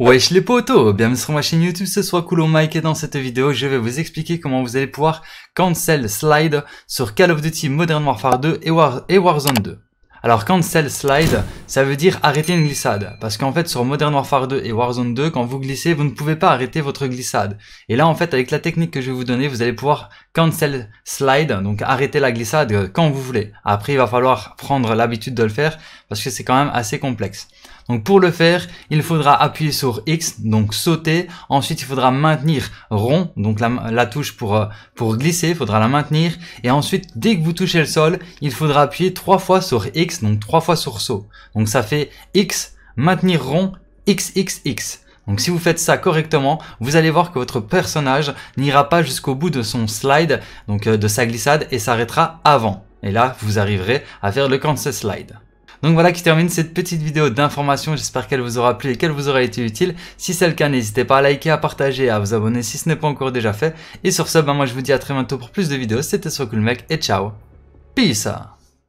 Wesh les potos, bienvenue sur ma chaîne YouTube, ce soit Coulon Mike et dans cette vidéo je vais vous expliquer comment vous allez pouvoir cancel slide sur Call of Duty Modern Warfare 2 et Warzone 2. Alors cancel slide, ça veut dire arrêter une glissade. Parce qu'en fait, sur Modern Warfare 2 et Warzone 2, quand vous glissez, vous ne pouvez pas arrêter votre glissade. Et là, en fait, avec la technique que je vais vous donner, vous allez pouvoir cancel slide, donc arrêter la glissade euh, quand vous voulez. Après, il va falloir prendre l'habitude de le faire parce que c'est quand même assez complexe. Donc pour le faire, il faudra appuyer sur X, donc sauter. Ensuite, il faudra maintenir rond, donc la, touche pour, euh, pour glisser, il faudra la maintenir. Et ensuite, dès que vous touchez le sol, il faudra appuyer trois fois sur X, donc trois fois sur saut. Donc ça fait X maintenir rond XXX. Donc si vous faites ça correctement, vous allez voir que votre personnage n'ira pas jusqu'au bout de son slide, donc euh, de sa glissade, et s'arrêtera avant. Et là, vous arriverez à faire le cancer slide. Donc voilà qui termine cette petite vidéo d'information, j'espère qu'elle vous aura plu et qu'elle vous aura été utile. Si c'est le cas, n'hésitez pas à liker, à partager, à vous abonner si ce n'est pas encore déjà fait. Et sur ce, ben moi je vous dis à très bientôt pour plus de vidéos, c'était mec et ciao Peace